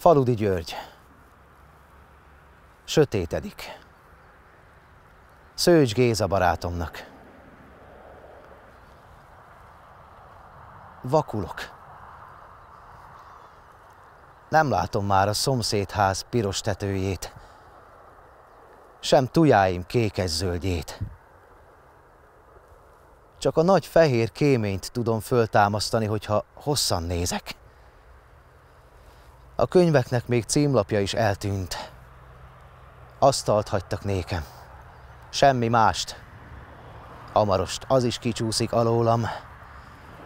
Faludi György. Sötétedik. Szőcs Géza barátomnak. Vakulok. Nem látom már a szomszédház piros tetőjét, sem tujáim kékes-zöldjét. Csak a nagy fehér kéményt tudom föltámasztani, hogyha hosszan nézek. A könyveknek még címlapja is eltűnt. Asztalt hagytak nékem. Semmi mást. Amarost, az is kicsúszik alólam.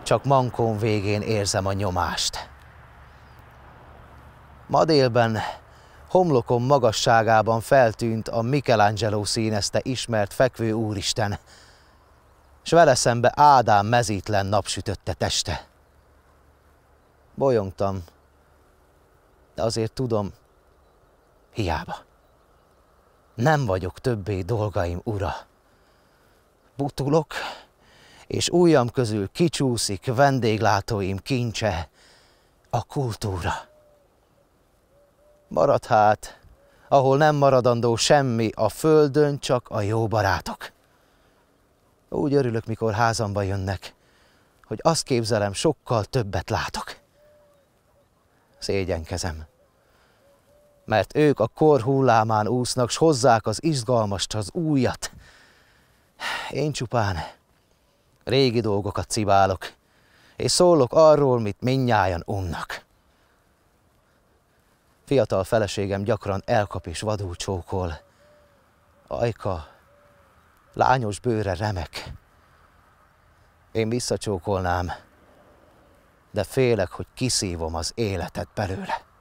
Csak mankón végén érzem a nyomást. Ma délben homlokom magasságában feltűnt a Michelangelo színezte ismert fekvő úristen, s vele szembe Ádám mezítlen napsütötte teste. Bolyongtam, de azért tudom, hiába. Nem vagyok többé dolgaim ura. Butulok, és ujjam közül kicsúszik vendéglátóim kincse, a kultúra. Marad hát, ahol nem maradandó semmi, a földön csak a jó barátok. Úgy örülök, mikor házamba jönnek, hogy azt képzelem, sokkal többet látok szégyenkezem. Mert ők a kor hullámán úsznak, s hozzák az izgalmast, az újat. Én csupán régi dolgokat cibálok, és szólok arról, mit minnyájan unnak. Fiatal feleségem gyakran elkap és vadul csókol. Ajka, lányos bőre remek. Én visszacsókolnám, de félek, hogy kiszívom az életet belőle.